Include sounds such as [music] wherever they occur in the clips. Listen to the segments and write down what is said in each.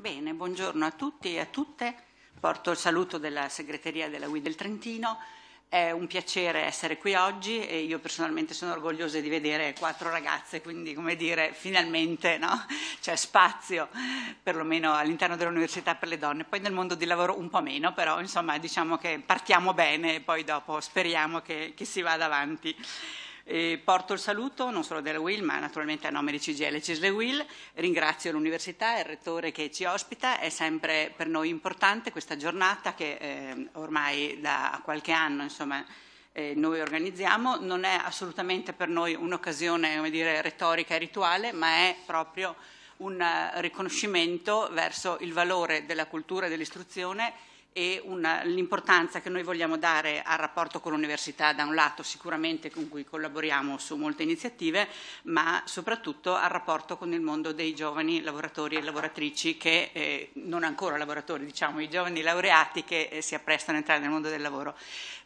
Bene, buongiorno a tutti e a tutte. Porto il saluto della segreteria della Guida del Trentino. È un piacere essere qui oggi e io personalmente sono orgogliosa di vedere quattro ragazze, quindi come dire, finalmente no? c'è spazio, perlomeno all'interno dell'università per le donne, poi nel mondo di lavoro un po' meno, però insomma diciamo che partiamo bene e poi dopo speriamo che, che si vada avanti. E porto il saluto non solo della WIL, ma naturalmente a nome di CGL Cisle WIL. Ringrazio l'Università e il Rettore che ci ospita. È sempre per noi importante questa giornata che eh, ormai da qualche anno insomma, eh, noi organizziamo. Non è assolutamente per noi un'occasione dire, retorica e rituale, ma è proprio un eh, riconoscimento verso il valore della cultura e dell'istruzione e una, l'importanza che noi vogliamo dare al rapporto con l'università da un lato sicuramente con cui collaboriamo su molte iniziative ma soprattutto al rapporto con il mondo dei giovani lavoratori e lavoratrici che eh, non ancora lavoratori diciamo i giovani laureati che eh, si apprestano a entrare nel mondo del lavoro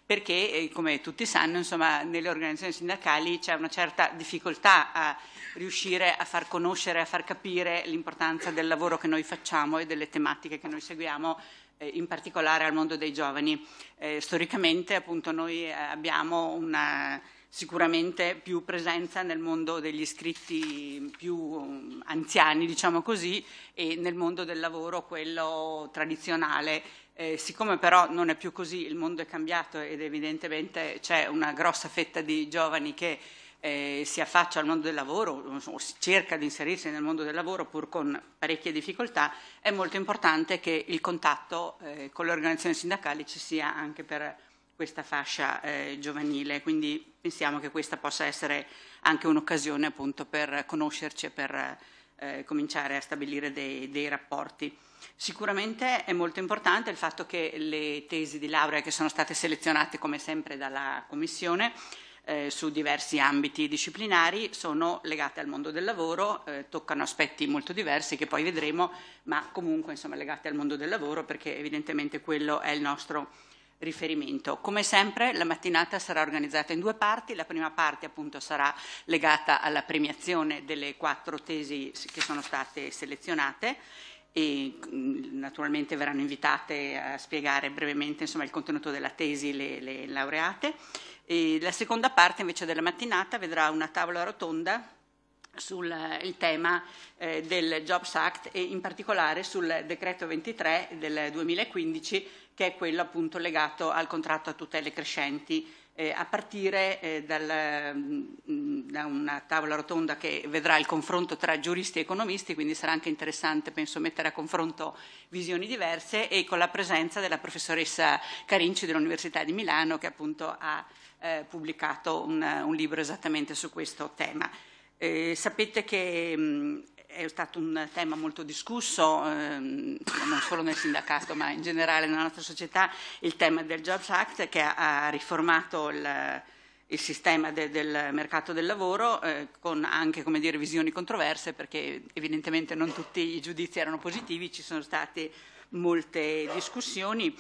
perché eh, come tutti sanno insomma, nelle organizzazioni sindacali c'è una certa difficoltà a riuscire a far conoscere, a far capire l'importanza del lavoro che noi facciamo e delle tematiche che noi seguiamo eh, in particolare al mondo dei giovani. Eh, storicamente appunto noi eh, abbiamo una, sicuramente più presenza nel mondo degli iscritti più mm, anziani, diciamo così, e nel mondo del lavoro, quello tradizionale. Eh, siccome però non è più così, il mondo è cambiato ed evidentemente c'è una grossa fetta di giovani che eh, si affaccia al mondo del lavoro o cerca di inserirsi nel mondo del lavoro pur con parecchie difficoltà, è molto importante che il contatto eh, con le organizzazioni sindacali ci sia anche per questa fascia eh, giovanile, quindi pensiamo che questa possa essere anche un'occasione appunto per conoscerci e per eh, cominciare a stabilire dei, dei rapporti. Sicuramente è molto importante il fatto che le tesi di laurea che sono state selezionate come sempre dalla Commissione eh, su diversi ambiti disciplinari, sono legate al mondo del lavoro, eh, toccano aspetti molto diversi che poi vedremo, ma comunque insomma, legate al mondo del lavoro perché evidentemente quello è il nostro riferimento. Come sempre la mattinata sarà organizzata in due parti, la prima parte appunto sarà legata alla premiazione delle quattro tesi che sono state selezionate e mm, naturalmente verranno invitate a spiegare brevemente insomma, il contenuto della tesi le, le laureate e la seconda parte invece della mattinata vedrà una tavola rotonda sul eh, tema eh, del Jobs Act e in particolare sul decreto 23 del 2015 che è quello appunto legato al contratto a tutele crescenti eh, a partire eh, dal, mh, mm, da una tavola rotonda che vedrà il confronto tra giuristi e economisti, quindi sarà anche interessante, penso, mettere a confronto visioni diverse e con la presenza della professoressa Carinci dell'Università di Milano che appunto ha eh, pubblicato un, eh, un, libro esattamente su questo tema. Eh, sapete che mh, mm, è stato un tema molto discusso, ehm, non solo nel sindacato ma in generale nella nostra società, il tema del Jobs Act che ha, ha riformato il, il sistema de, del mercato del lavoro eh, con anche come dire, visioni controverse perché evidentemente non tutti i giudizi erano positivi, ci sono state molte discussioni.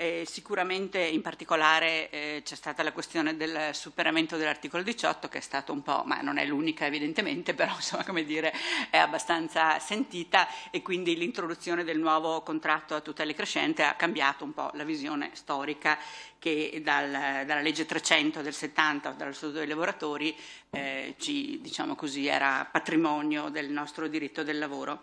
Eh, sicuramente in particolare eh, c'è stata la questione del superamento dell'articolo 18 che è stato un po', ma non è l'unica evidentemente, [laughs] però insomma come dire è abbastanza sentita e quindi l'introduzione del nuovo contratto a tutele crescente ha cambiato un po' la visione storica che dal, dalla legge 300 del 70 dallo Statuto dei lavoratori eh, ci, diciamo così, era patrimonio del nostro diritto del lavoro.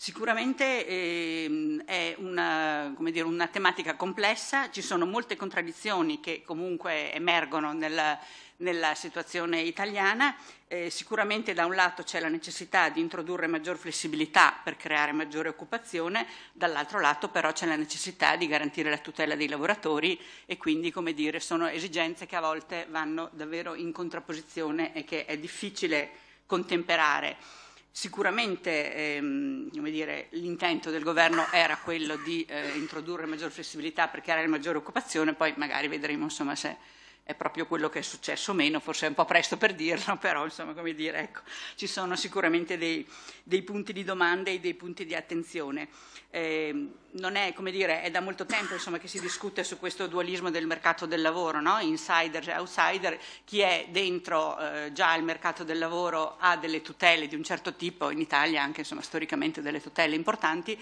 Sicuramente ehm, è una, dire, una, tematica complessa, ci sono molte contraddizioni che comunque emergono nella, nella situazione italiana. Eh, sicuramente da un lato c'è la necessità di introdurre maggior flessibilità per creare maggiore occupazione, dall'altro lato però c'è la necessità di garantire la tutela dei lavoratori e quindi come dire, sono esigenze che a volte vanno davvero in contrapposizione e che è difficile contemperare. Sicuramente ehm, dire, l'intento del governo era quello di eh, introdurre maggior flessibilità per creare maggiore occupazione, poi magari vedremo insomma, se è proprio quello che è successo o meno, forse è un po' presto per dirlo, [laughs] però insomma, dire, ecco, ci sono sicuramente dei, dei punti di domanda e dei punti di attenzione. Eh, non è, come dire, è da molto tempo insomma, che si discute su questo dualismo del mercato del lavoro, no? insider e cioè outsider, chi è dentro eh, già il mercato del lavoro ha delle tutele di un certo tipo, in Italia anche insomma, storicamente delle tutele importanti,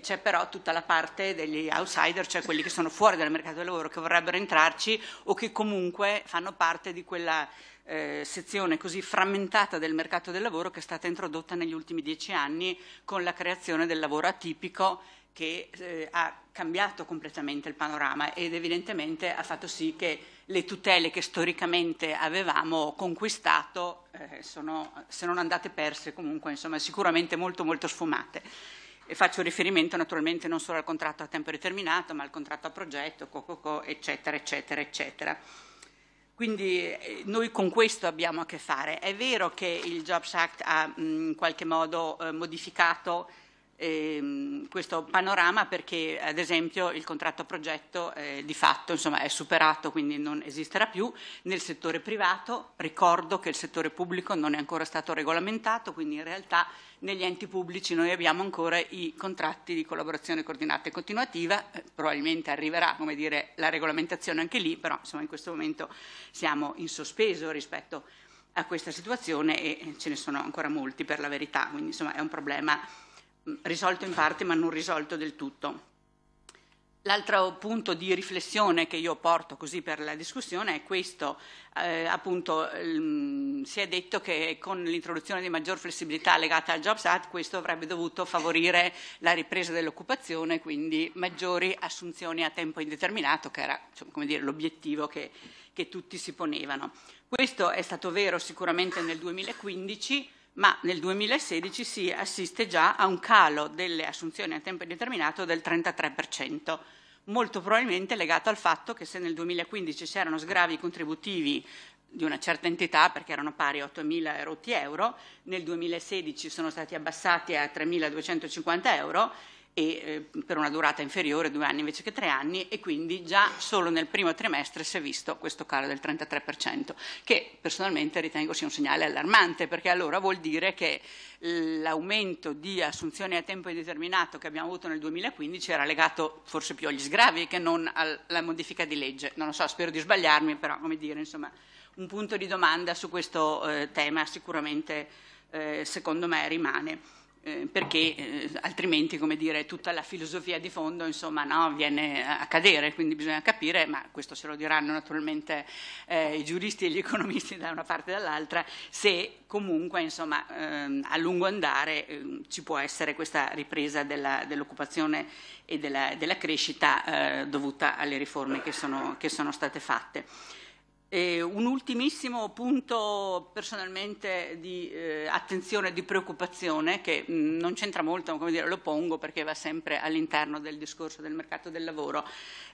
c'è però tutta la parte degli outsider, cioè quelli che sono fuori dal mercato del lavoro, che vorrebbero entrarci o che comunque fanno parte di quella eh, sezione così frammentata del mercato del lavoro che è stata introdotta negli ultimi dieci anni con la creazione del lavoro atipico che eh, ha cambiato completamente il panorama ed evidentemente ha fatto sì che le tutele che storicamente avevamo conquistato eh, sono, se non andate perse, comunque insomma, sicuramente molto molto sfumate. E faccio riferimento naturalmente non solo al contratto a tempo determinato, ma al contratto a progetto, co, co, co, eccetera, eccetera, eccetera. Quindi eh, noi con questo abbiamo a che fare. È vero che il Jobs Act ha in qualche modo eh, modificato ehm, questo panorama perché ad esempio il contratto progetto eh, di fatto insomma, è superato quindi non esisterà più nel settore privato ricordo che il settore pubblico non è ancora stato regolamentato quindi in realtà negli enti pubblici noi abbiamo ancora i contratti di collaborazione coordinata e continuativa, eh, probabilmente arriverà dire, la regolamentazione anche lì, però insomma, in questo momento siamo in sospeso rispetto a questa situazione e eh, ce ne sono ancora molti per la verità, quindi insomma, è un problema mm, risolto in parte ma non risolto del tutto. L'altro punto di riflessione che io porto così per la discussione è questo, eh, appunto ehm, si è detto che con l'introduzione di maggior flessibilità legata al Jobs Act questo avrebbe dovuto favorire la ripresa dell'occupazione, quindi maggiori assunzioni a tempo indeterminato che era l'obiettivo che, che tutti si ponevano. Questo è stato vero sicuramente nel 2015, ma nel 2016 si assiste già a un calo delle assunzioni a tempo indeterminato del 33%, molto probabilmente legato al fatto che se nel 2015 c'erano sgravi contributivi di una certa entità, perché erano pari a 8.000 euro, nel 2016 sono stati abbassati a 3.250 euro e, eh, per una durata inferiore, due anni invece che tre anni, e quindi già solo nel primo trimestre si è visto questo calo del 33%, che personalmente ritengo sia un segnale allarmante, perché allora vuol dire che eh, l'aumento di assunzioni a tempo indeterminato che abbiamo avuto nel 2015 era legato forse più agli sgravi che non alla modifica di legge. Non lo so, spero di sbagliarmi, però come dire, insomma, un punto di domanda su questo eh, tema sicuramente eh, secondo me rimane. Eh, perché eh, altrimenti come dire, tutta la filosofia di fondo insomma, no, viene a cadere, quindi bisogna capire, ma questo se lo diranno naturalmente eh, i giuristi e gli economisti da una parte e dall'altra, se comunque insomma, ehm, a lungo andare ehm, ci può essere questa ripresa dell'occupazione e della, della crescita eh, dovuta alle riforme che sono, che sono state fatte. E un ultimissimo punto personalmente di eh, attenzione e di preoccupazione che mh, mm, non c'entra molto, ma lo pongo perché va sempre all'interno del discorso del mercato del lavoro.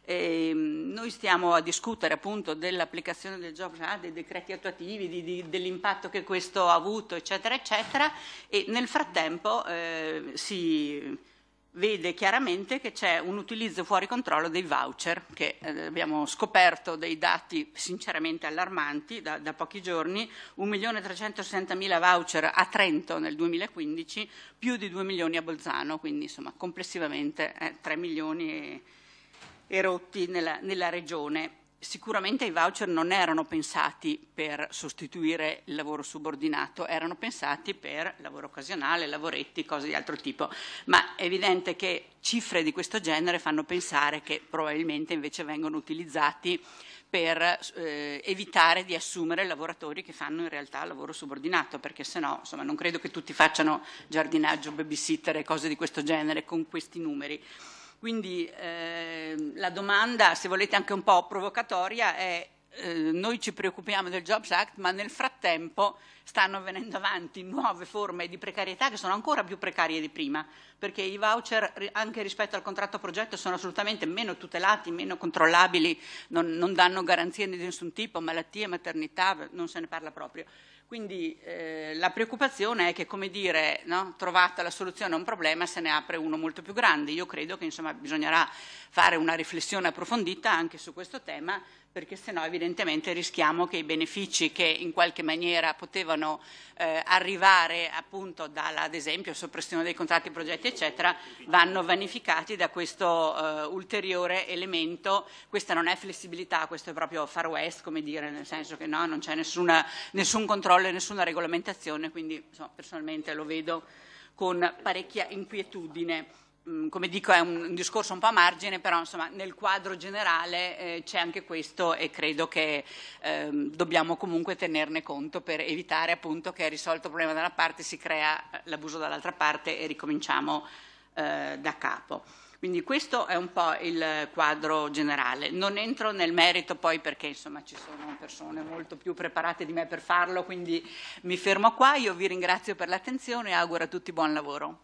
E, ehm, mh, noi stiamo a discutere appunto dell'applicazione del Jobs cioè, ah, dei decreti attuativi, di, di, dell'impatto che questo ha avuto, eccetera, eccetera, e nel frattempo eh, si vede chiaramente che c'è un utilizzo fuori controllo dei voucher, che eh, abbiamo scoperto dei dati sinceramente allarmanti da, da pochi giorni, 1.360.000 voucher a Trento nel 2015, più di 2 milioni a Bolzano, quindi insomma complessivamente eh, 3 milioni e, rotti nella, nella regione. Sicuramente i voucher non erano pensati per sostituire il lavoro subordinato, erano pensati per lavoro occasionale, lavoretti, cose di altro tipo, ma è evidente che cifre di questo genere fanno pensare che probabilmente invece vengono utilizzati per eh, evitare di assumere lavoratori che fanno in realtà lavoro subordinato, perché se no insomma, non credo che tutti facciano giardinaggio, babysitter e cose di questo genere con questi numeri. Quindi eh, la domanda, se volete anche un po' provocatoria, è eh, noi ci preoccupiamo del Jobs Act, ma nel frattempo stanno venendo avanti nuove forme di precarietà che sono ancora più precarie di prima, perché i voucher anche rispetto al contratto progetto sono assolutamente meno tutelati, meno controllabili, non, non danno garanzie di nessun tipo, malattie, maternità, non se ne parla proprio. Quindi eh, la preoccupazione è che, come dire, no, trovata la soluzione a un problema se ne apre uno molto più grande. Io credo che insomma, bisognerà fare una riflessione approfondita anche su questo tema perché sennò evidentemente rischiamo che i benefici che in qualche maniera potevano eh, arrivare appunto dalla, ad esempio, soppressione dei contratti, progetti, eccetera, vanno vanificati da questo eh, ulteriore elemento. Questa non è flessibilità, questo è proprio far west, come dire, nel senso che no, non c'è nessun controllo e nessuna regolamentazione, quindi insomma, personalmente lo vedo con parecchia inquietudine. Mm, come dico è un, un, discorso un po' a margine, però insomma, nel quadro generale eh, c'è anche questo e credo che eh, dobbiamo comunque tenerne conto per evitare appunto che risolto il problema da una parte si crea l'abuso dall'altra parte e ricominciamo eh, da capo. Quindi questo è un po' il quadro generale. Non entro nel merito poi perché insomma ci sono persone molto più preparate di me per farlo, quindi mi fermo qua. Io vi ringrazio per l'attenzione e auguro a tutti buon lavoro.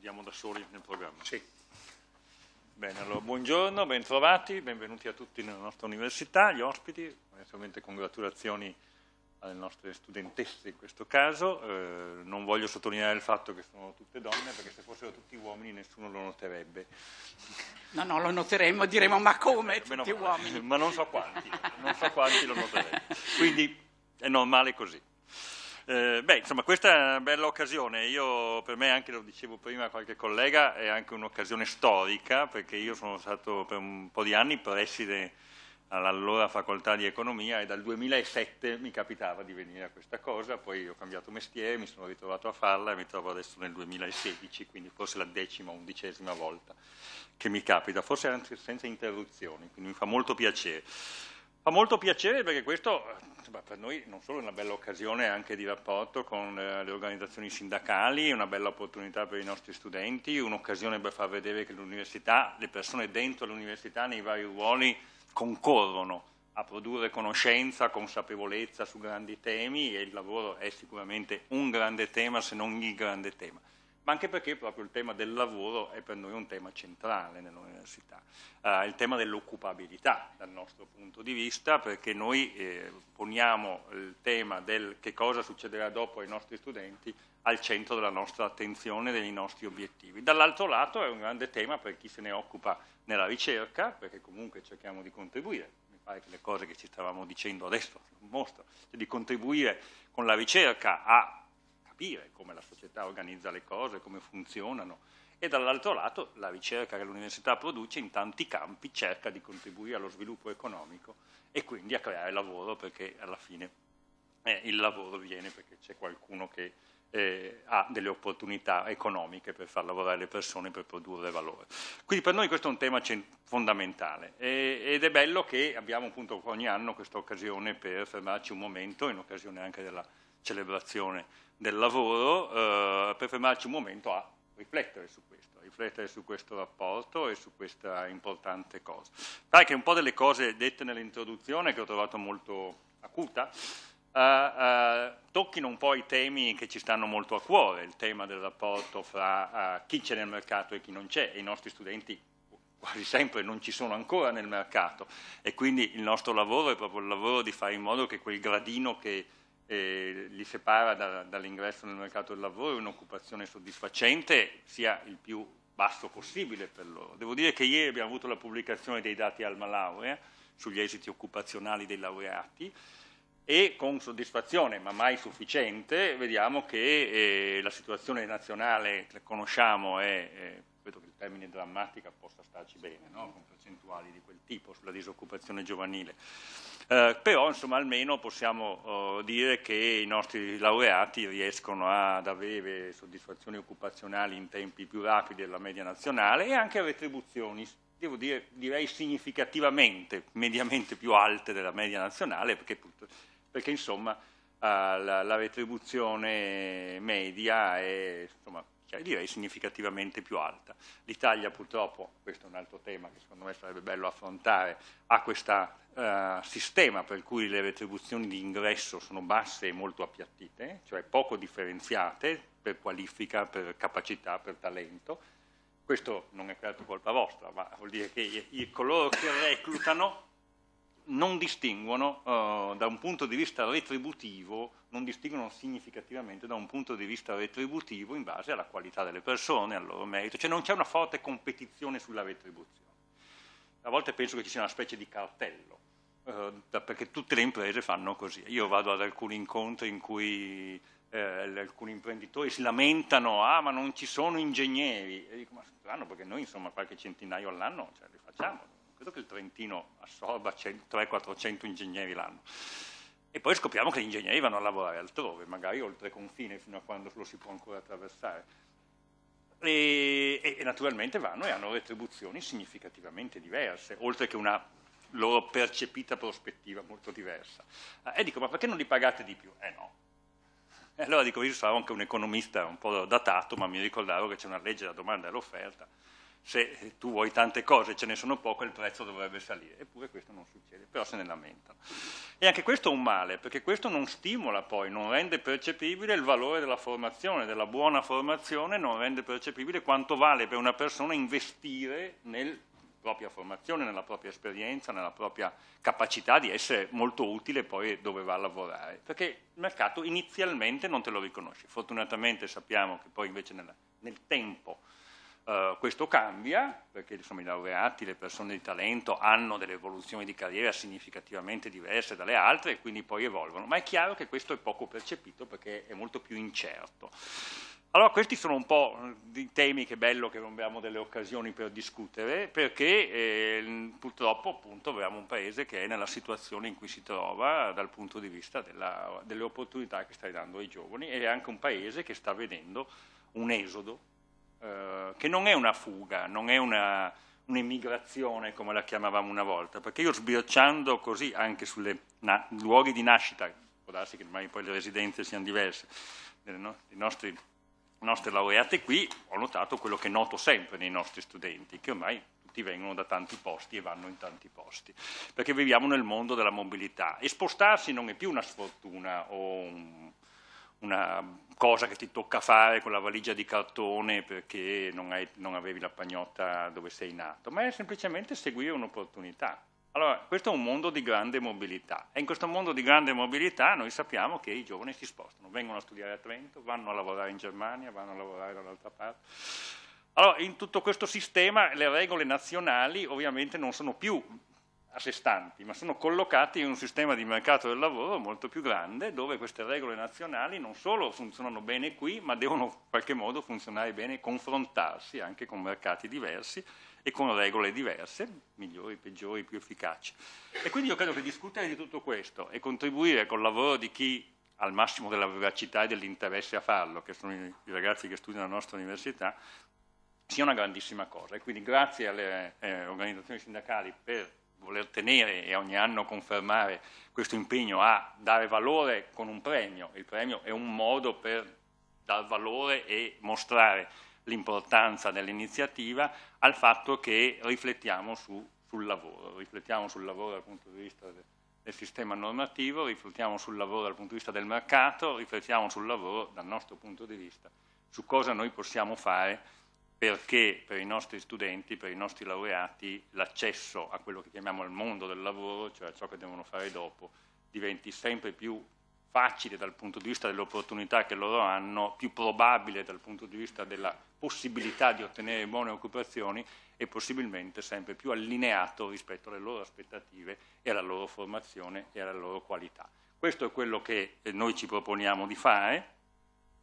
Siamo da soli nel programma. Sì. Bene, allora buongiorno, bentrovati, benvenuti a tutti nella nostra università, gli ospiti, ovviamente congratulazioni alle nostre studentesse in questo caso, eh, non voglio sottolineare il fatto che sono tutte donne perché se fossero tutti uomini nessuno lo noterebbe. No, no, lo noteremmo, diremo ma come eh, tutti uomini? Ma non so quanti, non so quanti lo noterebbero, quindi è normale così. Eh, beh, insomma, questa è una bella occasione. Io, per me, anche lo dicevo prima a qualche collega, è anche un'occasione storica, perché io sono stato per un po' di anni preside all'allora facoltà di economia e dal 2007 mi capitava di venire a questa cosa, poi ho cambiato mestiere, mi sono ritrovato a farla e mi trovo adesso nel 2016, quindi forse la decima, undicesima volta che mi capita, forse anche senza interruzioni, quindi mi fa molto piacere. Fa molto piacere perché questo per noi non solo è una bella occasione anche di rapporto con eh, le organizzazioni sindacali, una bella opportunità per i nostri studenti, un'occasione per far vedere che l'università, le persone dentro l'università nei vari ruoli concorrono a produrre conoscenza, consapevolezza su grandi temi e il lavoro è sicuramente un grande tema se non il grande tema ma anche perché proprio il tema del lavoro è per noi un tema centrale nell'università, eh, il tema dell'occupabilità dal nostro punto di vista, perché noi eh, poniamo il tema del che cosa succederà dopo ai nostri studenti al centro della nostra attenzione e dei nostri obiettivi. Dall'altro lato è un grande tema per chi se ne occupa nella ricerca, perché comunque cerchiamo di contribuire, mi pare che le cose che ci stavamo dicendo adesso mostrano, cioè di contribuire con la ricerca a capire come la società organizza le cose, come funzionano, e dall'altro lato la ricerca che l'università produce in tanti campi cerca di contribuire allo sviluppo economico e quindi a creare lavoro perché alla fine eh, il lavoro viene perché c'è qualcuno che eh, ha delle opportunità economiche per far lavorare le persone, per produrre valore. Quindi per noi questo è un tema fondamentale e, ed è bello che abbiamo appunto ogni anno questa occasione per fermarci un momento in occasione anche della celebrazione del lavoro eh, per fermarci un momento a riflettere su questo, riflettere su questo rapporto e su questa importante cosa. Pare che un po' delle cose dette nell'introduzione che ho trovato molto acuta, uh, uh, tocchino un po' i temi che ci stanno molto a cuore, il tema del rapporto fra uh, chi c'è nel mercato e chi non c'è, e i nostri studenti quasi sempre non ci sono ancora nel mercato e quindi il nostro lavoro è proprio il lavoro di fare in modo che quel gradino che li separa da, dall'ingresso nel mercato del lavoro e un'occupazione soddisfacente sia il più basso possibile per loro. Devo dire che ieri abbiamo avuto la pubblicazione dei dati Alma Laurea sugli esiti occupazionali dei laureati e con soddisfazione, ma mai sufficiente, vediamo che eh, la situazione nazionale che conosciamo è, eh, credo che il termine drammatica possa starci bene, no? con percentuali di quel tipo sulla disoccupazione giovanile eh, però insomma almeno possiamo eh, dire che i nostri laureati riescono ad avere soddisfazioni occupazionali in tempi più rapidi della media nazionale e anche retribuzioni devo dire, direi significativamente, mediamente più alte della media nazionale, perché, perché insomma eh, la, la, retribuzione media è insomma, cioè direi significativamente più alta. L'Italia purtroppo, questo è un altro tema che secondo me sarebbe bello affrontare, ha questo eh, sistema per cui le retribuzioni di ingresso sono basse e molto appiattite, cioè poco differenziate per qualifica, per capacità, per talento. Questo non è certo colpa vostra, ma vuol dire che coloro che reclutano non distinguono eh, da un punto di vista retributivo, non distinguono significativamente da un punto di vista retributivo in base alla qualità delle persone, al loro merito, cioè non c'è una forte competizione sulla retribuzione. A volte penso che ci sia una specie di cartello, eh, da, perché tutte le imprese fanno così. Io vado ad alcuni incontri in cui eh, alcuni imprenditori si lamentano, ah ma non ci sono ingegneri, e dico ma strano perché noi insomma qualche centinaio all'anno ce cioè, li facciamo credo che il Trentino assorba 300-400 ingegneri l'anno. E poi scopriamo che gli ingegneri vanno a lavorare altrove, magari oltre confine fino a quando lo si può ancora attraversare. E, e, e naturalmente vanno e hanno retribuzioni significativamente diverse, oltre che una loro percepita prospettiva molto diversa. Ah, e dico, ma perché non li pagate di più? Eh no, e allora dico, io sono anche un economista un po' datato, ma mi ricordavo che c'è una legge della domanda e dell'offerta, se tu vuoi tante cose e ce ne sono poche il prezzo dovrebbe salire, eppure questo non succede, però se ne lamentano. E anche questo è un male, perché questo non stimola poi, non rende percepibile il valore della formazione, della buona formazione, non rende percepibile quanto vale per una persona investire nella propria formazione, nella propria esperienza, nella propria capacità di essere molto utile poi dove va a lavorare, perché il mercato inizialmente non te lo riconosce. Fortunatamente sappiamo che poi invece nel, nel tempo eh, questo cambia, perché insomma, i laureati, le persone di talento hanno delle evoluzioni di carriera significativamente diverse dalle altre e quindi poi evolvono, ma è chiaro che questo è poco percepito perché è molto più incerto. Allora questi sono un po' i temi che è bello che non abbiamo delle occasioni per discutere, perché eh, purtroppo appunto abbiamo un paese che è nella situazione in cui si trova dal punto di vista della, delle opportunità che stai dando ai giovani e è anche un paese che sta vedendo un esodo eh, che non è una fuga, non è un'emigrazione come la chiamavamo una volta, perché io sbirciando così anche sui luoghi di nascita, può darsi che ormai poi le residenze siano diverse, no, dei nostri nostre laureate qui, ho notato quello che noto sempre nei nostri studenti, che ormai tutti vengono da tanti posti e vanno in tanti posti, perché viviamo nel mondo della mobilità e spostarsi non è più una sfortuna o un, una cosa che ti tocca fare con la valigia di cartone perché non, hai, non avevi la pagnotta dove sei nato, ma è semplicemente seguire un'opportunità. Allora, questo è un mondo di grande mobilità e in questo mondo di grande mobilità noi sappiamo che i giovani si spostano, vengono a studiare a Trento, vanno a lavorare in Germania, vanno a lavorare dall'altra parte. Allora, in tutto questo sistema le regole nazionali ovviamente non sono più a sé stanti, ma sono collocati in un sistema di mercato del lavoro molto più grande dove queste regole nazionali non solo funzionano bene qui, ma devono in qualche modo funzionare bene e confrontarsi anche con mercati diversi e con regole diverse, migliori, peggiori, più efficaci. E quindi io credo che discutere di tutto questo e contribuire col lavoro di chi al massimo della vivacità e dell'interesse a farlo, che sono i ragazzi che studiano alla nostra università, sia una grandissima cosa. E quindi grazie alle eh, organizzazioni sindacali per voler tenere e ogni anno confermare questo impegno a dare valore con un premio. Il premio è un modo per dar valore e mostrare l'importanza dell'iniziativa al fatto che riflettiamo su, sul lavoro, riflettiamo sul lavoro dal punto di vista del, del sistema normativo, riflettiamo sul lavoro dal punto di vista del mercato, riflettiamo sul lavoro dal nostro punto di vista, su cosa noi possiamo fare perché per i nostri studenti, per i nostri laureati, l'accesso a quello che chiamiamo il mondo del lavoro, cioè a ciò che devono fare dopo, diventi sempre più facile dal punto di vista delle opportunità che loro hanno, più probabile dal punto di vista della possibilità di ottenere buone occupazioni e possibilmente sempre più allineato rispetto alle loro aspettative e alla loro formazione e alla loro qualità. Questo è quello che eh, noi ci proponiamo di fare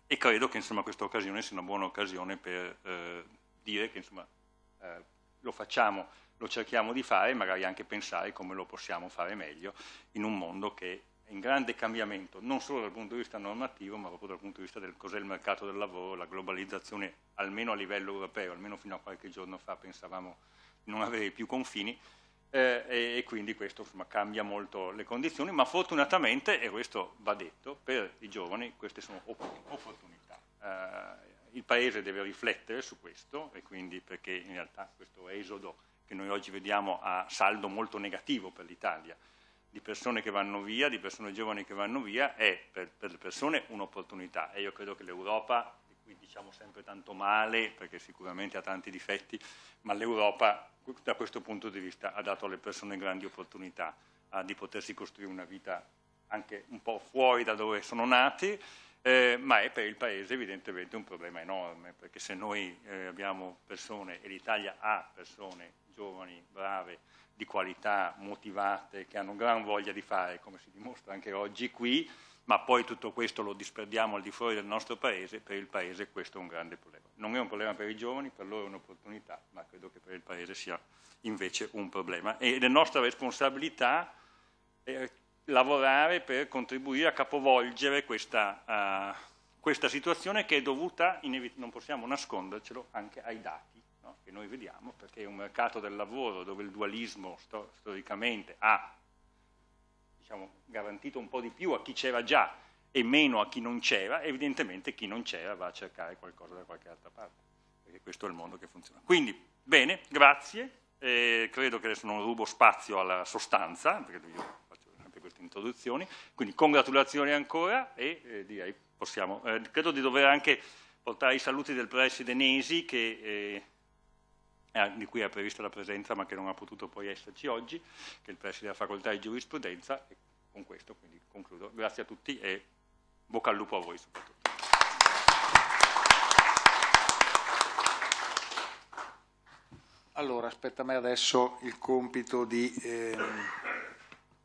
e credo che insomma, questa occasione sia una buona occasione per eh, dire che insomma, eh, lo facciamo, lo cerchiamo di fare e magari anche pensare come lo possiamo fare meglio in un mondo che è in grande cambiamento, non solo dal punto di vista normativo, ma proprio dal punto di vista del cos'è il mercato del lavoro, la globalizzazione, almeno a livello europeo, almeno fino a qualche giorno fa pensavamo di non avere più confini, eh, e, e, quindi questo insomma, cambia molto le condizioni, ma fortunatamente, e questo va detto, per i giovani queste sono opportunità. Eh, il Paese deve riflettere su questo e quindi perché in realtà questo esodo che noi oggi vediamo ha saldo molto negativo per l'Italia, di persone che vanno via, di persone giovani che vanno via, è per, per le persone un'opportunità e io credo che l'Europa diciamo sempre tanto male, perché sicuramente ha tanti difetti, ma l'Europa da questo punto di vista ha dato alle persone grandi opportunità eh, di potersi costruire una vita anche un po' fuori da dove sono nati, eh, ma è per il Paese evidentemente un problema enorme, perché se noi eh, abbiamo persone, e l'Italia ha persone giovani, brave, di qualità, motivate, che hanno gran voglia di fare, come si dimostra anche oggi qui, ma poi tutto questo lo disperdiamo al di fuori del nostro paese, per il paese questo è un grande problema. Non è un problema per i giovani, per loro è un'opportunità, ma credo che per il paese sia invece un problema. Ed è nostra responsabilità lavorare per contribuire a capovolgere questa, uh, questa situazione che è dovuta, non possiamo nascondercelo, anche ai dati che noi vediamo, perché è un mercato del lavoro dove il dualismo storicamente ha diciamo, garantito un po' di più a chi c'era già e meno a chi non c'era, evidentemente chi non c'era va a cercare qualcosa da qualche altra parte, perché questo è il mondo che funziona. Quindi, bene, grazie, eh, credo che adesso non rubo spazio alla sostanza, perché io faccio anche queste introduzioni, quindi congratulazioni ancora e eh, direi possiamo, eh, credo di dover anche portare i saluti del preside Nesi che eh, eh, di cui era prevista la presenza ma che non ha potuto poi esserci oggi, che è il preside della facoltà di giurisprudenza e con questo quindi concludo. Grazie a tutti e bocca al lupo a voi soprattutto. Allora, aspetta a me adesso il compito di eh,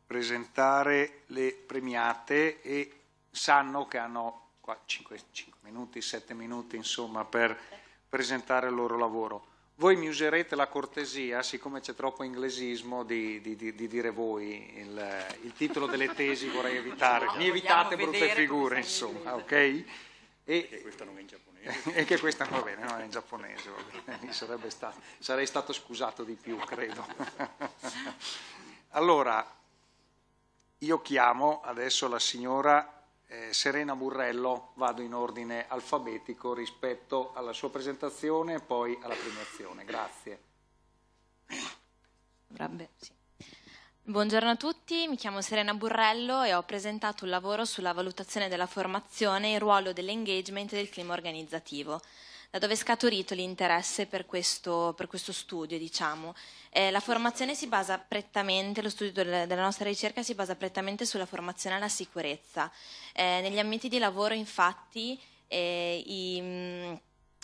presentare le premiate e sanno che hanno 5, 5 minuti, 7 minuti insomma per presentare il loro lavoro. Voi mi userete la cortesia, siccome c'è troppo inglesismo, di, di, di, di dire voi il, il, titolo delle tesi vorrei evitare. No, mi evitate brutte figure, insomma, ok? E, e questa non è in giapponese. e che questa va bene, non è in giapponese, stato, sarei stato scusato di più, credo. allora, io chiamo adesso la signora eh, Serena Burrello, vado in ordine alfabetico rispetto alla sua presentazione e poi alla premiazione. Grazie. Dovrebbe, sì. Buongiorno a tutti, mi chiamo Serena Burrello e ho presentato un lavoro sulla valutazione della formazione e il ruolo dell'engagement e del clima organizzativo da dove è scaturito l'interesse per questo, per questo studio, diciamo. eh, la formazione si basa prettamente, lo studio della nostra ricerca si basa prettamente sulla formazione alla sicurezza. Eh, negli ambiti di lavoro, infatti, eh, i... Mm,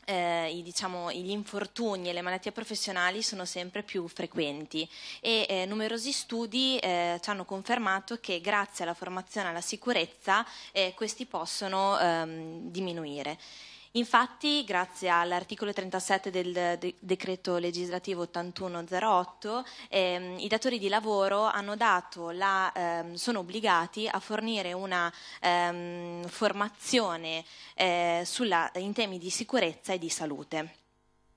eh, i, diciamo, gli infortuni e le malattie professionali sono sempre più frequenti e eh, numerosi studi eh, ci hanno confermato che grazie alla formazione alla sicurezza eh, questi possono ehm, diminuire. Infatti, grazie all'articolo 37 del de decreto legislativo 8108, ehm, i datori di lavoro la, ehm, sono obbligati a fornire una ehm, formazione eh, sulla, in temi di sicurezza e di salute.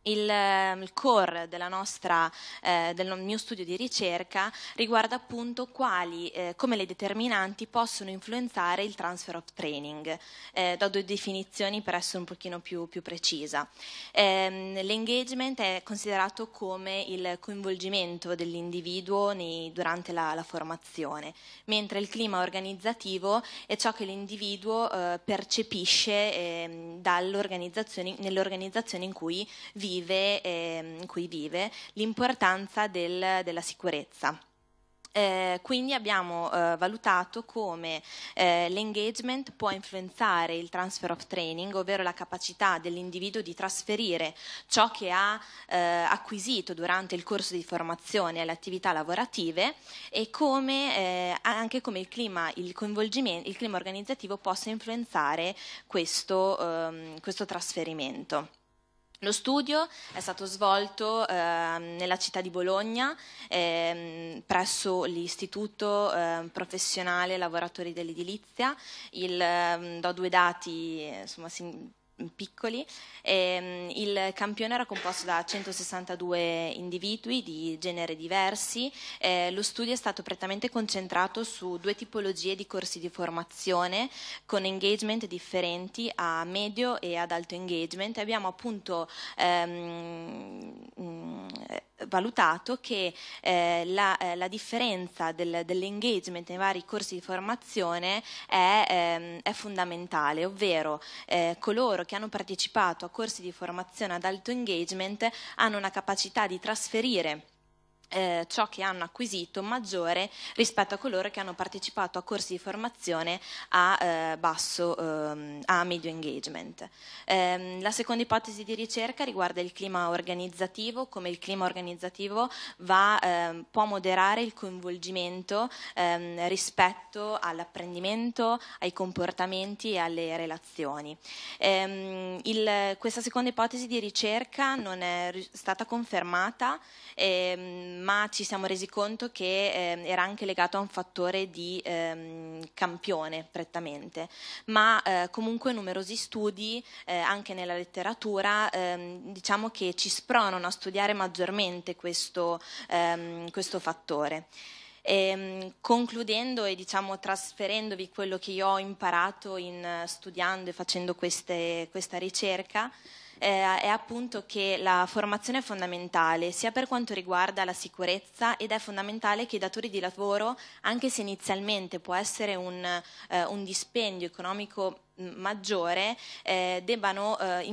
Il, ehm, il, core nostra, eh, del mio studio di ricerca riguarda appunto quali, eh, come le determinanti possono influenzare il transfer of training. Eh, do due definizioni per essere un pochino più, più precisa. Ehm, l'engagement è considerato come il coinvolgimento dell'individuo nei, durante la, la, formazione, mentre il clima organizzativo è ciò che l'individuo eh, percepisce ehm, nell'organizzazione in cui vive vive, eh, in cui vive l'importanza del, della sicurezza. Eh, quindi abbiamo eh, valutato come eh, l'engagement può influenzare il transfer of training, ovvero la capacità dell'individuo di trasferire ciò che ha eh, acquisito durante il corso di formazione alle attività lavorative e come, eh, anche come il clima, il il clima, organizzativo possa influenzare questo, ehm, questo trasferimento. Lo studio è stato svolto eh, nella città di Bologna eh, presso l'Istituto eh, Professionale Lavoratori dell'Edilizia. Ehm, do due dati insomma, piccoli. E, ehm, il campione era composto da 162 individui di genere diversi. E, eh, lo studio è stato prettamente concentrato su due tipologie di corsi di formazione con engagement differenti a medio e ad alto engagement. Abbiamo appunto ehm, mm, valutato che eh, la, eh, la, differenza del, dell'engagement nei vari corsi di formazione è, ehm, è fondamentale, ovvero eh, coloro che hanno partecipato a corsi di formazione ad alto engagement hanno una capacità di trasferire eh, ciò che hanno acquisito maggiore rispetto a coloro che hanno partecipato a corsi di formazione a, eh, basso, eh, a medio engagement. Ehm, la seconda ipotesi di ricerca riguarda il clima organizzativo, come il clima organizzativo va, ehm, può moderare il coinvolgimento ehm, rispetto all'apprendimento, ai comportamenti e alle relazioni. Il, questa seconda ipotesi di ricerca non è stata confermata. Ehm, ma ci siamo resi conto che eh, era anche legato a un fattore di ehm, campione prettamente, ma eh, comunque numerosi studi eh, anche nella letteratura ehm, diciamo che ci spronano a studiare maggiormente questo, ehm, questo fattore. E, ehm, concludendo e diciamo trasferendovi quello che io ho imparato in, eh, studiando e facendo queste, questa ricerca, eh, è appunto che la formazione è fondamentale sia per quanto riguarda la sicurezza ed è fondamentale che i datori di lavoro, anche se inizialmente può essere un, eh, un dispendio economico mm, maggiore, eh, debbano eh,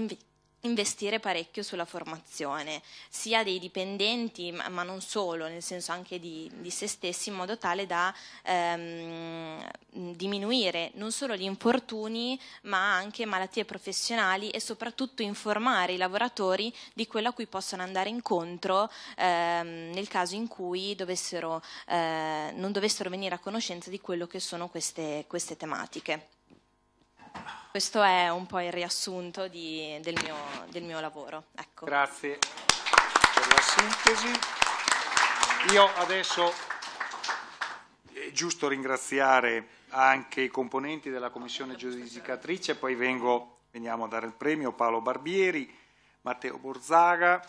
investire parecchio sulla formazione, sia dei dipendenti, ma non solo, nel senso anche di, di se stessi, in modo tale da ehm, diminuire non solo gli infortuni, ma anche malattie professionali e soprattutto informare i lavoratori di quello a cui possono andare incontro ehm, nel caso in cui dovessero, eh, non dovessero venire a conoscenza di quello che sono queste, queste tematiche. Questo è un po' il riassunto di, del, mio, del, mio, lavoro. Ecco. Grazie per la sintesi. Io adesso è giusto ringraziare anche i componenti della commissione giudicatrice, poi vengo, veniamo a dare il premio Paolo Barbieri, Matteo Borzaga,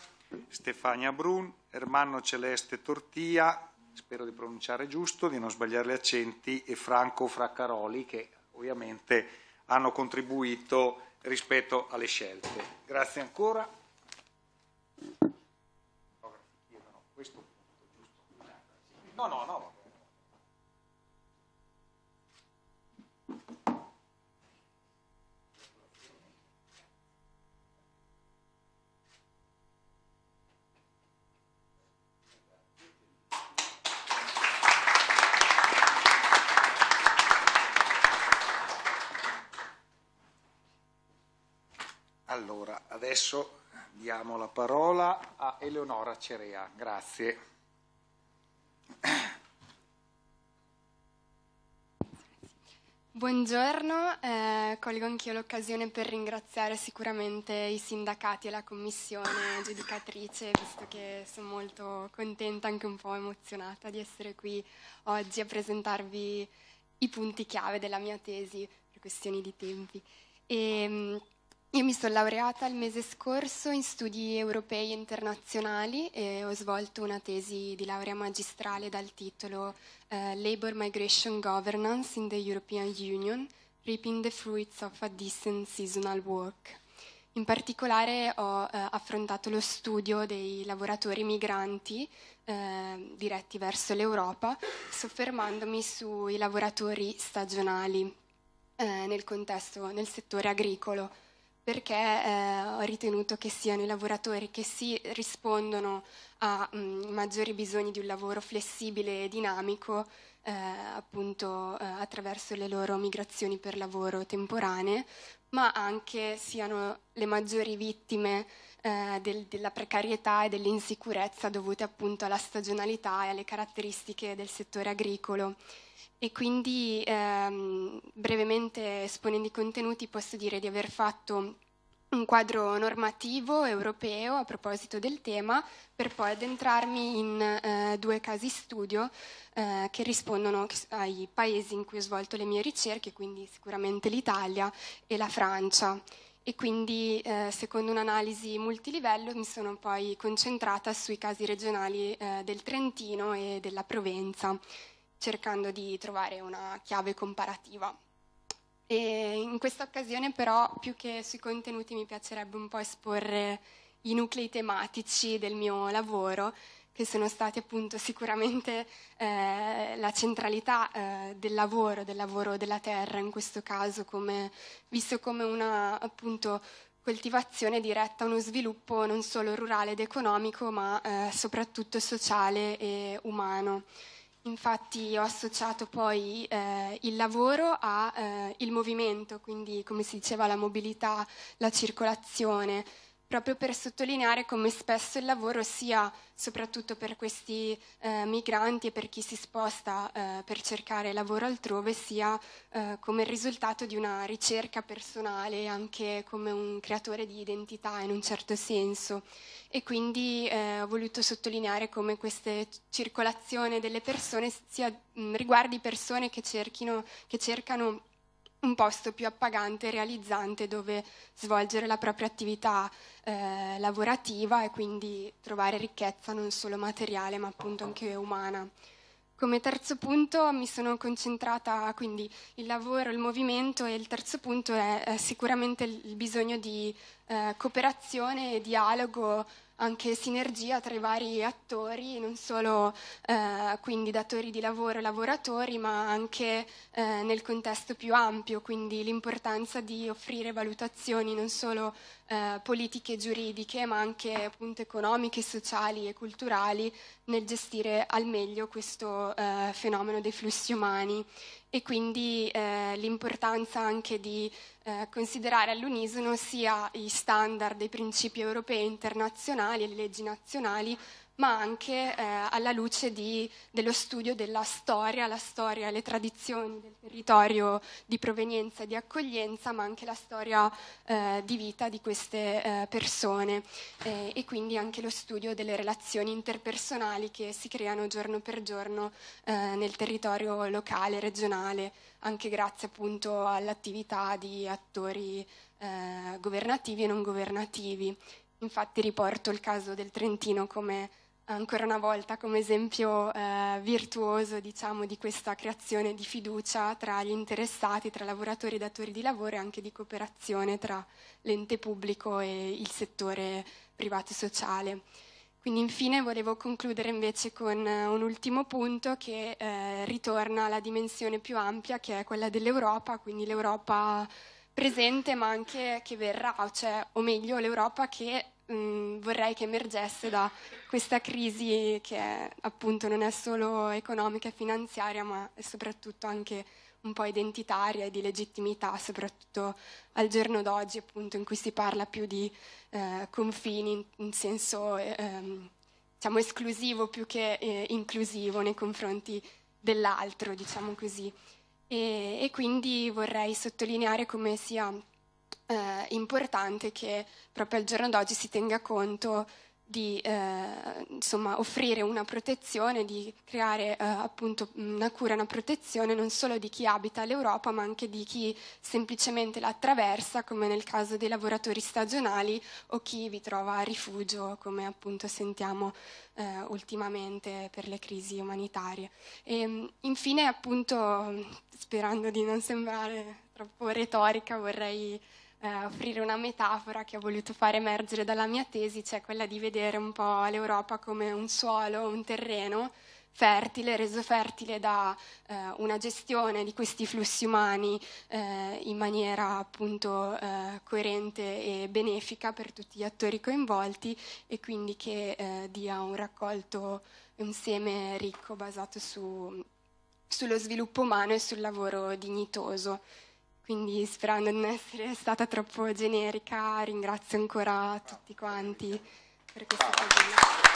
Stefania Brun, Ermanno Celeste Tortia, spero di pronunciare giusto, di non sbagliare gli accenti, e Franco Fraccaroli che ovviamente hanno contribuito rispetto alle scelte. Grazie ancora. No, no, no. Adesso diamo la parola a Eleonora Cerea. Grazie. Buongiorno, eh, colgo anch'io l'occasione per ringraziare sicuramente i sindacati e la commissione giudicatrice, visto che sono molto contenta, anche un po' emozionata di essere qui oggi a presentarvi i punti chiave della mia tesi per questioni di tempi. E, ehm, io mi sono laureata il mese scorso in studi europei e internazionali e ho svolto una tesi di laurea magistrale dal titolo eh, Labour Migration Governance in the European Union, Reaping the Fruits of a Decent Seasonal Work. In particolare ho eh, affrontato lo studio dei lavoratori migranti eh, diretti verso l'Europa, soffermandomi sui lavoratori stagionali eh, nel contesto, nel settore agricolo perché eh, ho ritenuto che siano i lavoratori che si rispondono a mh, mm, maggiori bisogni di un lavoro flessibile e dinamico eh, appunto eh, attraverso le loro migrazioni per lavoro temporanee, ma anche siano le maggiori vittime eh, del, della precarietà e dell'insicurezza dovute appunto alla stagionalità e alle caratteristiche del settore agricolo e quindi ehm, brevemente esponendo i contenuti posso dire di aver fatto un quadro normativo europeo a proposito del tema per poi addentrarmi in eh, due casi studio eh, che rispondono ai paesi in cui ho svolto le mie ricerche, quindi sicuramente l'Italia e la Francia. E quindi eh, secondo un'analisi multilivello mi sono poi concentrata sui casi regionali eh, del Trentino e della Provenza cercando di trovare una chiave comparativa. E in questa occasione però più che sui contenuti mi piacerebbe un po' esporre i nuclei tematici del mio lavoro che sono stati appunto sicuramente eh, la centralità eh, del lavoro, del lavoro della terra in questo caso, come, visto come una appunto coltivazione diretta a uno sviluppo non solo rurale ed economico ma eh, soprattutto sociale e umano. Infatti ho associato poi eh, il lavoro al eh, movimento, quindi come si diceva la mobilità, la circolazione proprio per sottolineare come spesso il lavoro sia, soprattutto per questi eh, migranti e per chi si sposta eh, per cercare lavoro altrove, sia eh, come il risultato di una ricerca personale, anche come un creatore di identità in un certo senso. E quindi eh, ho voluto sottolineare come questa circolazione delle persone sia, mh, mm, riguardi persone che, cerchino, che cercano un posto più appagante e realizzante dove svolgere la propria attività eh, lavorativa e quindi trovare ricchezza non solo materiale ma appunto anche umana. Come terzo punto mi sono concentrata quindi il lavoro, il movimento e il terzo punto è, è eh, sicuramente il bisogno di eh, cooperazione e dialogo anche sinergia tra i vari attori, non solo eh, quindi datori di lavoro e lavoratori, ma anche eh, nel contesto più ampio, quindi l'importanza di offrire valutazioni non solo eh, politiche giuridiche ma anche appunto, economiche, sociali e culturali nel gestire al meglio questo eh, fenomeno dei flussi umani e quindi eh, l'importanza anche di eh, considerare all'unisono sia i standard i principi europei e internazionali e le leggi nazionali ma anche eh, alla luce di, dello studio della storia, la storia, le tradizioni del territorio di provenienza e di accoglienza, ma anche la storia eh, di vita di queste eh, persone eh, e quindi anche lo studio delle relazioni interpersonali che si creano giorno per giorno eh, nel territorio locale, regionale, anche grazie appunto all'attività di attori eh, governativi e non governativi. Infatti riporto il caso del Trentino come ancora una volta come esempio eh, virtuoso diciamo, di questa creazione di fiducia tra gli interessati, tra lavoratori e datori di lavoro e anche di cooperazione tra l'ente pubblico e il settore privato e sociale. Quindi infine volevo concludere invece con eh, un ultimo punto che eh, ritorna alla dimensione più ampia che è quella dell'Europa, quindi l'Europa presente ma anche che verrà, cioè, o meglio l'Europa che mh, mm, vorrei che emergesse da questa crisi che appunto non è solo economica e finanziaria, ma è soprattutto anche un po' identitaria e di legittimità, soprattutto al giorno d'oggi, appunto, in cui si parla più di eh, confini in, in senso eh, diciamo esclusivo più che eh, inclusivo nei confronti dell'altro, diciamo così. E, e quindi vorrei sottolineare come sia eh, importante che proprio al giorno d'oggi si tenga conto di eh, insomma, offrire una protezione, di creare eh, appunto una cura, una protezione non solo di chi abita l'Europa, ma anche di chi semplicemente la attraversa, come nel caso dei lavoratori stagionali o chi vi trova rifugio, come appunto sentiamo eh, ultimamente per le crisi umanitarie. E, infine, appunto, sperando di non sembrare troppo retorica, vorrei eh, offrire una metafora che ho voluto far emergere dalla mia tesi, cioè quella di vedere un po' l'Europa come un suolo, un terreno fertile, reso fertile da eh, una gestione di questi flussi umani eh, in maniera appunto eh, coerente e benefica per tutti gli attori coinvolti e quindi che eh, dia un raccolto, un seme ricco basato su, sullo sviluppo umano e sul lavoro dignitoso. Quindi sperando di non essere stata troppo generica, ringrazio ancora tutti quanti per questa cosa.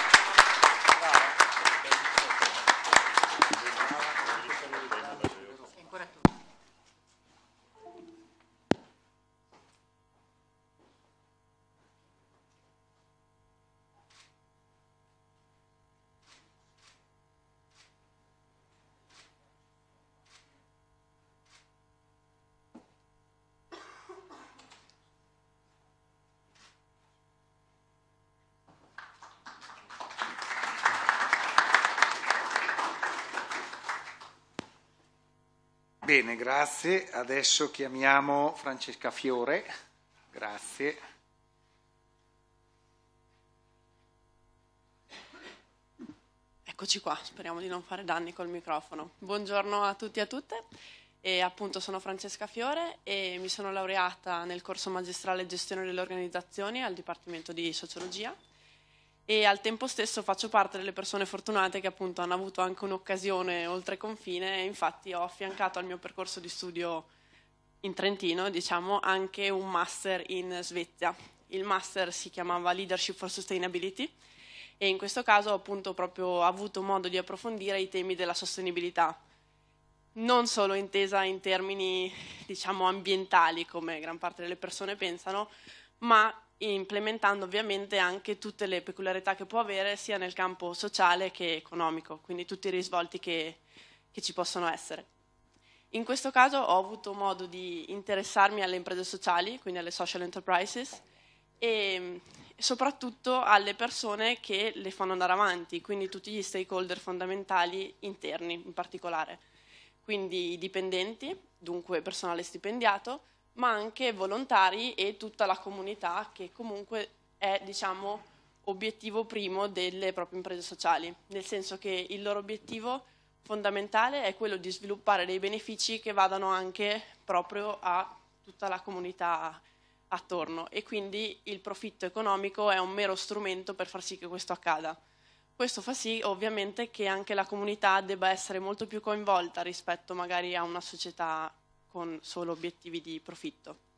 Bene, grazie. Adesso chiamiamo Francesca Fiore. Grazie. Eccoci qua, speriamo di non fare danni col microfono. Buongiorno a tutti e a tutte. E appunto sono Francesca Fiore e mi sono laureata nel corso magistrale Gestione delle organizzazioni al Dipartimento di Sociologia e al tempo stesso faccio parte delle persone fortunate che appunto hanno avuto anche un'occasione oltre confine e infatti ho affiancato al mio percorso di studio in Trentino diciamo anche un master in Svezia. Il master si chiamava Leadership for Sustainability e in questo caso appunto proprio ho avuto modo di approfondire i temi della sostenibilità non solo intesa in termini diciamo ambientali come gran parte delle persone pensano ma implementando ovviamente anche tutte le peculiarità che può avere sia nel campo sociale che economico, quindi tutti i risvolti che, che ci possono essere. In questo caso ho avuto modo di interessarmi alle imprese sociali, quindi alle social enterprises, e soprattutto alle persone che le fanno andare avanti, quindi tutti gli stakeholder fondamentali interni in particolare, quindi i dipendenti, dunque personale stipendiato, ma anche volontari e tutta la comunità che comunque è diciamo, obiettivo primo delle proprie imprese sociali, nel senso che il loro obiettivo fondamentale è quello di sviluppare dei benefici che vadano anche proprio a tutta la comunità attorno e quindi il profitto economico è un mero strumento per far sì che questo accada. Questo fa sì ovviamente che anche la comunità debba essere molto più coinvolta rispetto magari a una società con solo obiettivi di profitto.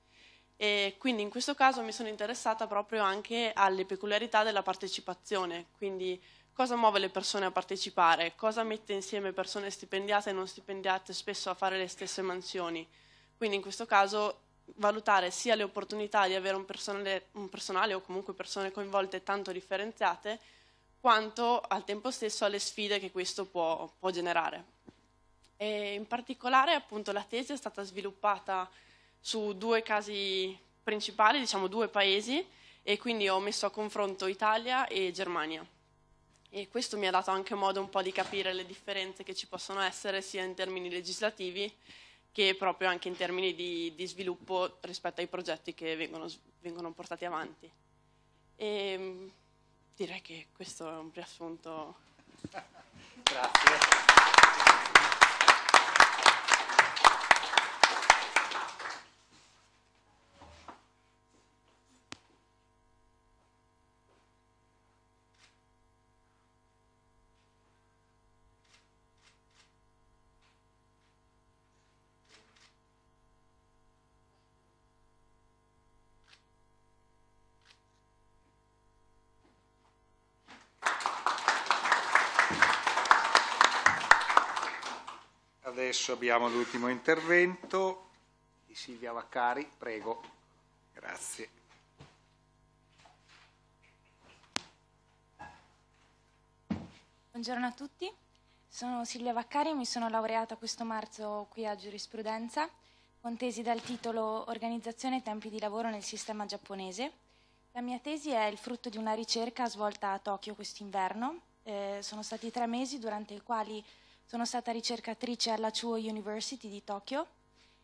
E quindi in questo caso mi sono interessata proprio anche alle peculiarità della partecipazione, quindi cosa muove le persone a partecipare, cosa mette insieme persone stipendiate e non stipendiate spesso a fare le stesse mansioni. Quindi in questo caso valutare sia le opportunità di avere un personale, un personale o comunque persone coinvolte tanto differenziate, quanto al tempo stesso alle sfide che questo può, può generare. E in particolare appunto la tesi è stata sviluppata su due casi principali, diciamo due paesi, e quindi ho messo a confronto Italia e Germania. E questo mi ha dato anche modo un po' di capire le differenze che ci possono essere sia in termini legislativi che proprio anche in termini di, di sviluppo rispetto ai progetti che vengono, vengono portati avanti. E ehm, direi che questo è un riassunto. Grazie. Adesso abbiamo l'ultimo intervento di Silvia Vaccari, prego. Grazie. Buongiorno a tutti, sono Silvia Vaccari e mi sono laureata questo marzo qui a Giurisprudenza con tesi dal titolo Organizzazione e tempi di lavoro nel sistema giapponese. La mia tesi è il frutto di una ricerca svolta a Tokyo quest'inverno. Eh, sono stati tre mesi durante i quali sono stata ricercatrice alla Chuo University di Tokyo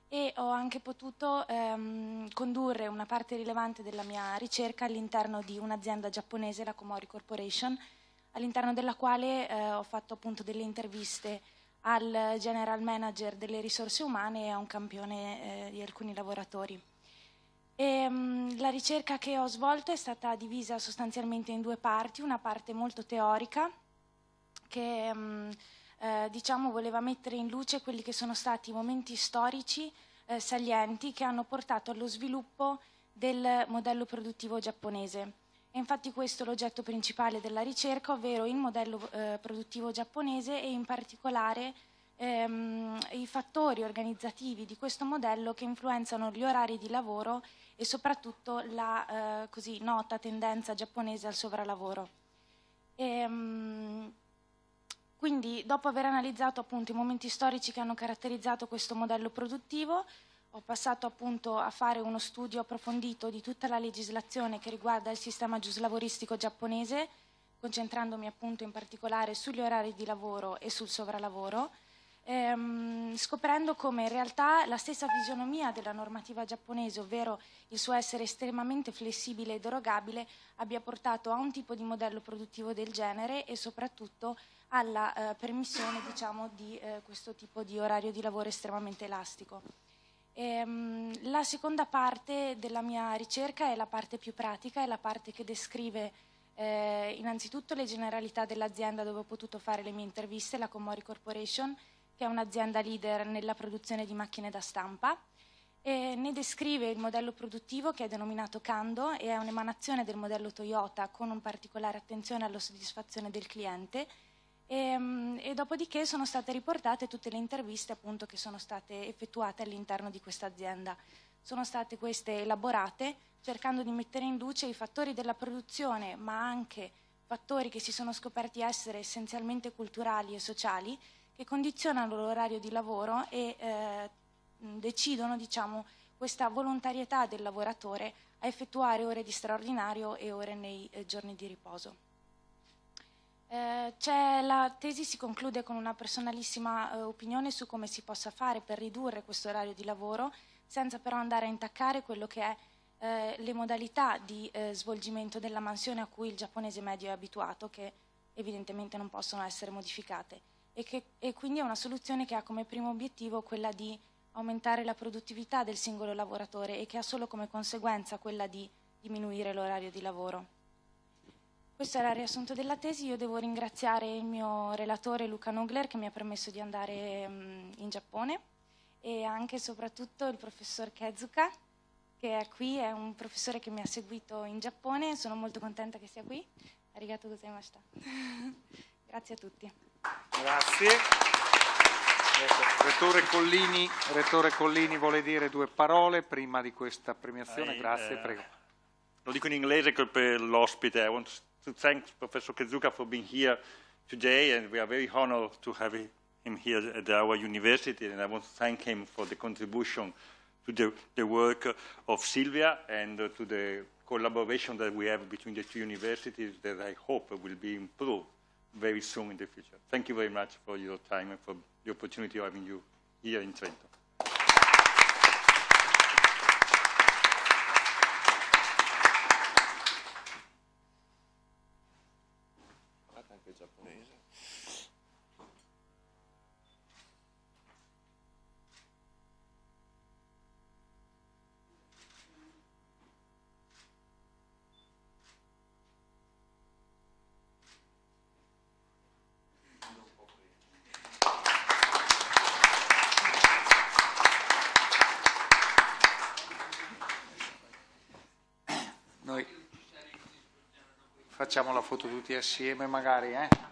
e ho anche potuto ehm, condurre una parte rilevante della mia ricerca all'interno di un'azienda giapponese, la Komori Corporation, all'interno della quale eh, ho fatto appunto delle interviste al general manager delle risorse umane e a un campione eh, di alcuni lavoratori. E, ehm, mh, la ricerca che ho svolto è stata divisa sostanzialmente in due parti, una parte molto teorica che mh, ehm, eh, diciamo, voleva mettere in luce quelli che sono stati i momenti storici eh, salienti che hanno portato allo sviluppo del modello produttivo giapponese. E infatti questo è l'oggetto principale della ricerca, ovvero il modello eh, produttivo giapponese e in particolare ehm, i fattori organizzativi di questo modello che influenzano gli orari di lavoro e soprattutto la eh, così nota tendenza giapponese al sovralavoro. E, ehm, quindi dopo aver analizzato appunto i momenti storici che hanno caratterizzato questo modello produttivo, ho passato appunto a fare uno studio approfondito di tutta la legislazione che riguarda il sistema giuslavoristico giapponese, concentrandomi appunto in particolare sugli orari di lavoro e sul sovralavoro, ehm, scoprendo come in realtà la stessa fisionomia della normativa giapponese, ovvero il suo essere estremamente flessibile ed erogabile, abbia portato a un tipo di modello produttivo del genere e soprattutto alla eh, permissione diciamo, di eh, questo tipo di orario di lavoro estremamente elastico. E, ehm, la seconda parte della mia ricerca è la parte più pratica, è la parte che descrive eh, innanzitutto le generalità dell'azienda dove ho potuto fare le mie interviste, la Comori Corporation, che è un'azienda leader nella produzione di macchine da stampa. E ne descrive il modello produttivo che è denominato Kando e è un'emanazione del modello Toyota con un particolare attenzione alla soddisfazione del cliente e, ehm, e, dopodiché sono state riportate tutte le interviste appunto, che sono state effettuate all'interno di questa azienda. Sono state queste elaborate cercando di mettere in luce i fattori della produzione, ma anche fattori che si sono scoperti essere essenzialmente culturali e sociali, che condizionano l'orario di lavoro e eh, decidono diciamo, questa volontarietà del lavoratore a effettuare ore di straordinario e ore nei eh, giorni di riposo. Eh, la tesi si conclude con una personalissima eh, opinione su come si possa fare per ridurre questo orario di lavoro, senza però andare a intaccare quello che è eh, le modalità di eh, svolgimento della mansione a cui il giapponese medio è abituato, che evidentemente non possono essere modificate. E, che, e quindi è una soluzione che ha come primo obiettivo quella di aumentare la produttività del singolo lavoratore e che ha solo come conseguenza quella di diminuire l'orario di lavoro. Questo era il riassunto della tesi, io devo ringraziare il mio relatore Luca Nogler che mi ha permesso di andare mm, in Giappone e anche e soprattutto il professor Kezuka che è qui, è un professore che mi ha seguito in Giappone, sono molto contenta che sia qui. Arigato gozaimashita. [laughs] Grazie a tutti. Grazie. Rettore Collini, Rettore Collini vuole dire due parole prima di questa premiazione, grazie, eh, prego. Lo dico in inglese per l'ospite, I want to thank Professor Kezuka for being here today, and we are very honored to have him here at our university, and I want to thank him for the contribution to the, the work of Sylvia and to the collaboration that we have between the two universities that I hope will be improved very soon in the future. Thank you very much for your time and for the opportunity of having you here in Trento. facciamo la foto tutti assieme magari, eh?